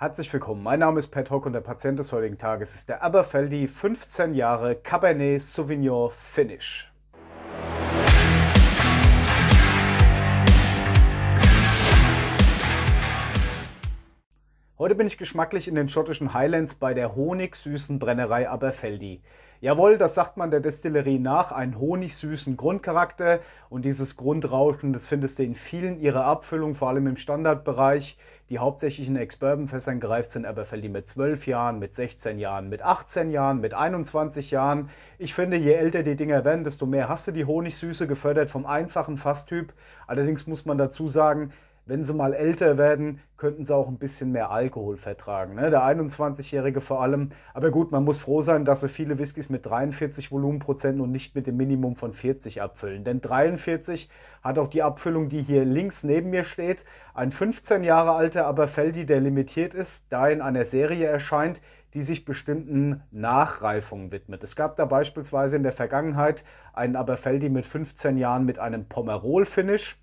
Herzlich willkommen, mein Name ist Pat Hock und der Patient des heutigen Tages ist der Aberfeldi 15 Jahre Cabernet Sauvignon Finish. Heute bin ich geschmacklich in den schottischen Highlands bei der honigsüßen Brennerei Aberfeldi. Jawohl, das sagt man der Destillerie nach, einen honigsüßen Grundcharakter und dieses Grundrauschen, das findest du in vielen ihrer Abfüllungen, vor allem im Standardbereich die hauptsächlichen in Ex-Bourbon-Fässern gereift sind, Aberfeldy mit 12 Jahren, mit 16 Jahren, mit 18 Jahren, mit 21 Jahren. Ich finde, je älter die Dinger werden, desto mehr hast du die Honigsüße, gefördert vom einfachen Fasstyp. Allerdings muss man dazu sagen, wenn sie mal älter werden, könnten sie auch ein bisschen mehr Alkohol vertragen. Ne? Der 21-Jährige vor allem. Aber gut, man muss froh sein, dass sie viele Whiskys mit 43 Volumenprozenten und nicht mit dem Minimum von 40 abfüllen. Denn 43 hat auch die Abfüllung, die hier links neben mir steht. Ein 15 Jahre alter Aberfeldi, der limitiert ist, da in einer Serie erscheint, die sich bestimmten Nachreifungen widmet. Es gab da beispielsweise in der Vergangenheit einen Aberfeldi mit 15 Jahren mit einem Pomerol-Finish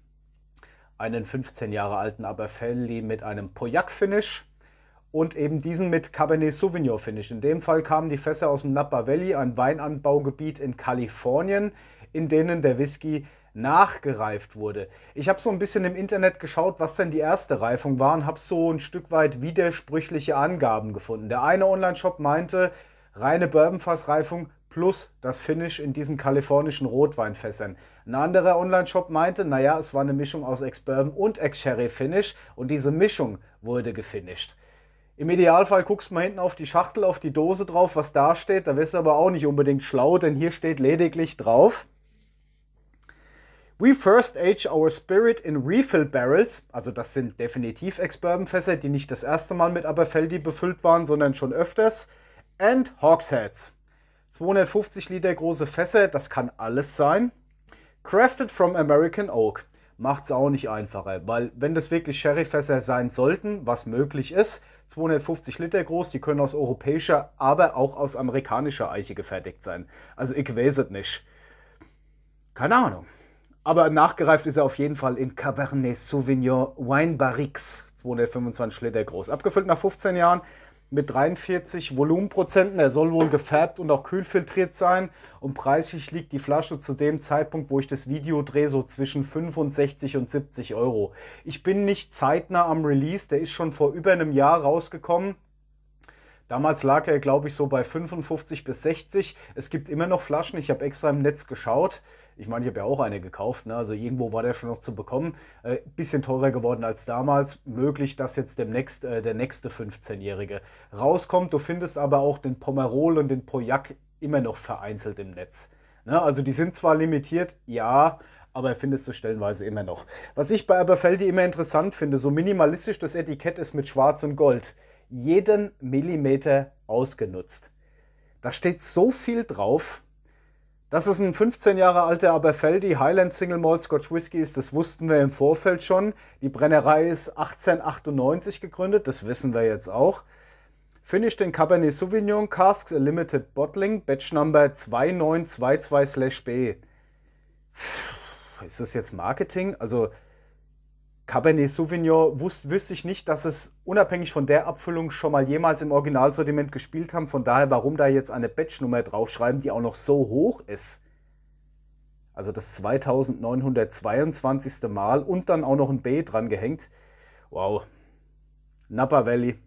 einen 15 Jahre alten Aberfelli mit einem Pauillac-Finish und eben diesen mit Cabernet Sauvignon-Finish. In dem Fall kamen die Fässer aus dem Napa Valley, ein Weinanbaugebiet in Kalifornien, in denen der Whisky nachgereift wurde. Ich habe so ein bisschen im Internet geschaut, was denn die erste Reifung war und habe so ein Stück weit widersprüchliche Angaben gefunden. Der eine Online-Shop meinte, reine Bourbonfassreifung plus das Finish in diesen kalifornischen Rotweinfässern. Ein anderer Online-Shop meinte, naja, es war eine Mischung aus Ex-Bourbon und Ex-Sherry-Finish und diese Mischung wurde gefinisht. Im Idealfall guckst du mal hinten auf die Schachtel, auf die Dose drauf, was da steht. Da wirst du aber auch nicht unbedingt schlau, denn hier steht lediglich drauf. We first age our spirit in refill barrels, also das sind definitiv Ex-Bourbon-Fässer, die nicht das erste Mal mit Aberfeldi befüllt waren, sondern schon öfters, and Hogsheads. 250 Liter große Fässer, das kann alles sein. Crafted from American Oak. Macht es auch nicht einfacher, weil wenn das wirklich Sherryfässer sein sollten, was möglich ist, 250 Liter groß, die können aus europäischer, aber auch aus amerikanischer Eiche gefertigt sein. Also ich weiß es nicht. Keine Ahnung. Aber nachgereift ist er auf jeden Fall in Cabernet Sauvignon Wine Barriques, 225 Liter groß. Abgefüllt nach 15 Jahren, mit 43 Volumenprozenten. Er soll wohl gefärbt und auch kühlfiltriert sein. Und preislich liegt die Flasche zu dem Zeitpunkt, wo ich das Video drehe, so zwischen 65 und 70 Euro. Ich bin nicht zeitnah am Release, der ist schon vor über einem Jahr rausgekommen. Damals lag er, glaube ich, so bei 55 bis 60. Es gibt immer noch Flaschen. Ich habe extra im Netz geschaut. Ich meine, ich habe ja auch eine gekauft. Ne? Also irgendwo war der schon noch zu bekommen. Äh, bisschen teurer geworden als damals. Möglich, dass jetzt demnächst äh, der nächste 15-Jährige rauskommt. Du findest aber auch den Pomerol und den Pojak immer noch vereinzelt im Netz. Ne? Also die sind zwar limitiert, ja, aber findest du stellenweise immer noch. Was ich bei Aberfeldi immer interessant finde, so minimalistisch das Etikett ist mit Schwarz und Gold jeden Millimeter ausgenutzt. Da steht so viel drauf. Dass es ein 15 Jahre alter Aberfeldy Highland Single Malt Scotch Whisky ist, das wussten wir im Vorfeld schon. Die Brennerei ist 1898 gegründet, das wissen wir jetzt auch. Finished in Cabernet Sauvignon Casks a Limited Bottling, Batch Number 2922-B. Ist das jetzt Marketing? Also Cabernet Sauvignon wusste, wüsste ich nicht, dass es unabhängig von der Abfüllung schon mal jemals im Originalsortiment gespielt haben. Von daher, warum da jetzt eine Batchnummer draufschreiben, die auch noch so hoch ist. Also das 2922. Mal und dann auch noch ein B dran gehängt. Wow. Napa Valley.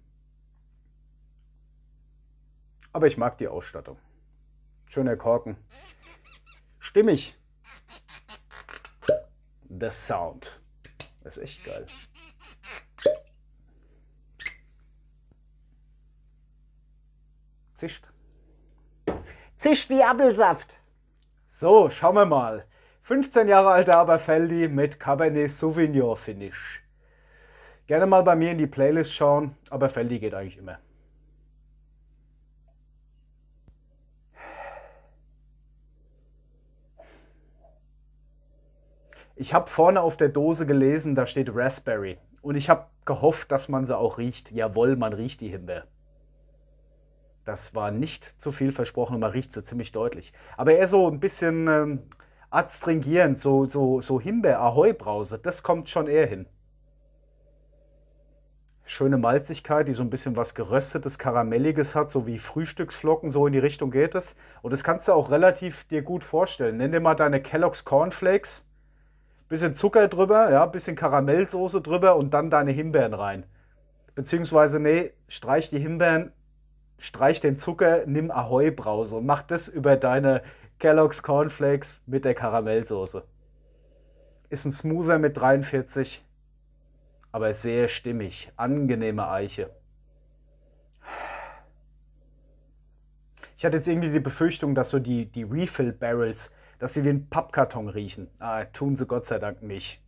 Aber ich mag die Ausstattung. Schöner Korken. Stimmig. The Sound. Das ist echt geil. Zischt. Zischt wie Appelsaft. So, schauen wir mal. 15 Jahre alter Aberfeldi mit Cabernet Sauvignon Finish. Gerne mal bei mir in die Playlist schauen. Aberfeldi geht eigentlich immer. Ich habe vorne auf der Dose gelesen, da steht Raspberry. Und ich habe gehofft, dass man sie auch riecht. Jawohl, man riecht die Himbeer. Das war nicht zu viel versprochen und man riecht sie ziemlich deutlich. Aber eher so ein bisschen ähm, adstringierend, so, so, so Himbeer-Ahoi-Brause, das kommt schon eher hin. Schöne Malzigkeit, die so ein bisschen was Geröstetes, Karamelliges hat, so wie Frühstücksflocken, so in die Richtung geht es. Und das kannst du auch relativ dir gut vorstellen. Nenn dir mal deine Kellogg's Cornflakes bisschen Zucker drüber, ja, bisschen Karamellsoße drüber und dann deine Himbeeren rein. Beziehungsweise, nee, streich die Himbeeren, streich den Zucker, nimm Ahoi-Brause und mach das über deine Kellogg's Cornflakes mit der Karamellsoße. Ist ein Smoother mit 43, aber sehr stimmig. Angenehme Eiche. Ich hatte jetzt irgendwie die Befürchtung, dass so die, die Refill-Barrels dass sie wie ein Pappkarton riechen. Ah, tun sie Gott sei Dank nicht.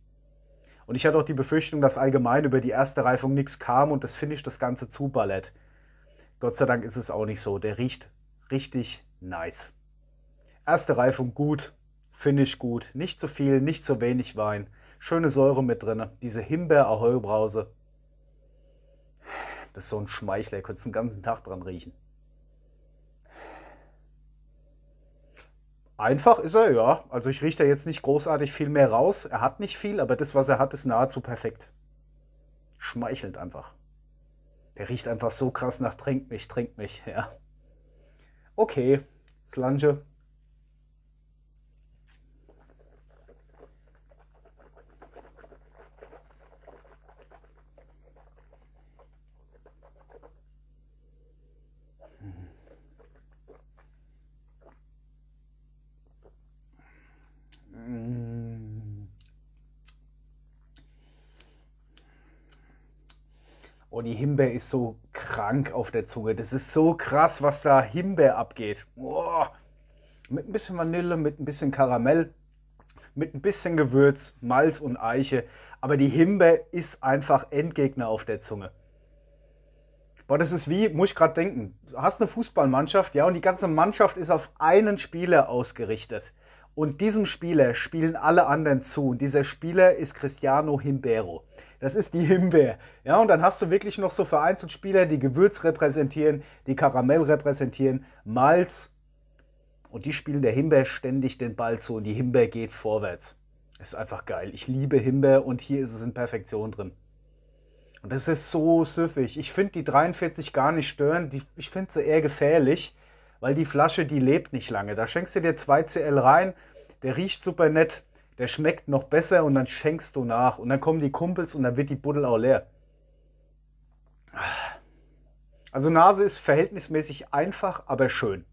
Und ich hatte auch die Befürchtung, dass allgemein über die erste Reifung nichts kam und das Finish das Ganze zu ballett. Gott sei Dank ist es auch nicht so. Der riecht richtig nice. Erste Reifung gut, Finish gut, nicht zu viel, nicht zu wenig Wein, schöne Säure mit drin, diese Himbeer-Ahoi-Brause. Das ist so ein Schmeichler, ihr könnt den ganzen Tag dran riechen. Einfach ist er, ja. Also ich rieche da jetzt nicht großartig viel mehr raus. Er hat nicht viel, aber das, was er hat, ist nahezu perfekt. Schmeichelt einfach. Der riecht einfach so krass nach Trink mich, trink mich, ja. Okay, Slange, Oh, die Himbeer ist so krank auf der Zunge. Das ist so krass, was da Himbeer abgeht. Oh, mit ein bisschen Vanille, mit ein bisschen Karamell, mit ein bisschen Gewürz, Malz und Eiche. Aber die Himbeer ist einfach Endgegner auf der Zunge. Boah, das ist wie, muss ich gerade denken, du hast eine Fußballmannschaft, ja, und die ganze Mannschaft ist auf einen Spieler ausgerichtet. Und diesem Spieler spielen alle anderen zu. Und dieser Spieler ist Cristiano Himbero. Das ist die Himbeer. Ja, und dann hast du wirklich noch so vereinzelt Spieler, die Gewürz repräsentieren, die Karamell repräsentieren, Malz. Und die spielen der Himbeer ständig den Ball zu und die Himbeer geht vorwärts. Ist einfach geil. Ich liebe Himbeer und hier ist es in Perfektion drin. Und das ist so süffig. Ich finde die 43 gar nicht störend. Ich finde sie eher gefährlich weil die Flasche, die lebt nicht lange. Da schenkst du dir 2CL rein, der riecht super nett, der schmeckt noch besser und dann schenkst du nach. Und dann kommen die Kumpels und dann wird die Buddel auch leer. Also Nase ist verhältnismäßig einfach, aber schön.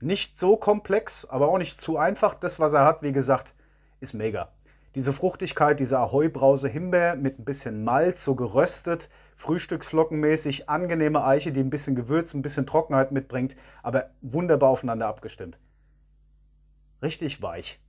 Nicht so komplex, aber auch nicht zu einfach. Das, was er hat, wie gesagt, ist mega. Diese Fruchtigkeit, diese Ahoi-Brause Himbeer mit ein bisschen Malz, so geröstet, frühstücksflockenmäßig angenehme Eiche, die ein bisschen Gewürz, ein bisschen Trockenheit mitbringt, aber wunderbar aufeinander abgestimmt. Richtig weich.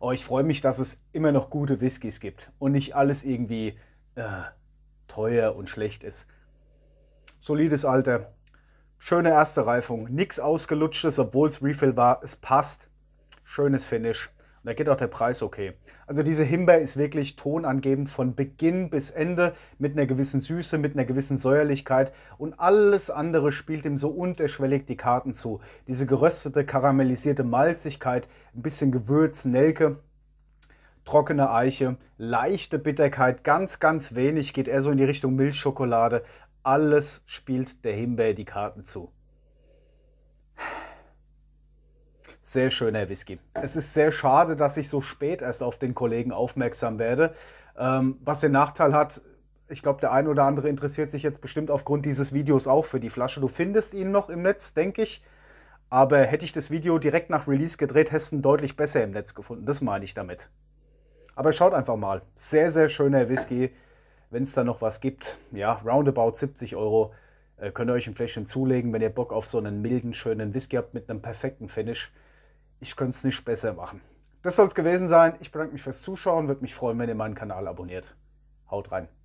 Aber ich freue mich, dass es immer noch gute Whiskys gibt und nicht alles irgendwie äh, teuer und schlecht ist. Solides Alter, schöne erste Reifung, nichts ausgelutschtes, obwohl es Refill war, es passt. Schönes Finish. Und da geht auch der Preis okay. Also diese Himbeer ist wirklich tonangebend von Beginn bis Ende mit einer gewissen Süße, mit einer gewissen Säuerlichkeit und alles andere spielt ihm so unterschwellig die Karten zu. Diese geröstete, karamellisierte Malzigkeit, ein bisschen Gewürz, Nelke, trockene Eiche, leichte Bitterkeit, ganz, ganz wenig, geht eher so in die Richtung Milchschokolade. Alles spielt der Himbeer die Karten zu. Sehr schöner Whisky. Es ist sehr schade, dass ich so spät erst auf den Kollegen aufmerksam werde. Ähm, was den Nachteil hat, ich glaube, der ein oder andere interessiert sich jetzt bestimmt aufgrund dieses Videos auch für die Flasche. Du findest ihn noch im Netz, denke ich. Aber hätte ich das Video direkt nach Release gedreht, hättest du ihn deutlich besser im Netz gefunden. Das meine ich damit. Aber schaut einfach mal. Sehr, sehr schöner Whisky. Wenn es da noch was gibt, ja, roundabout 70 Euro, äh, könnt ihr euch ein Fläschchen zulegen, wenn ihr Bock auf so einen milden, schönen Whisky habt mit einem perfekten Finish ich könnte es nicht besser machen. Das soll es gewesen sein. Ich bedanke mich fürs Zuschauen, würde mich freuen, wenn ihr meinen Kanal abonniert. Haut rein.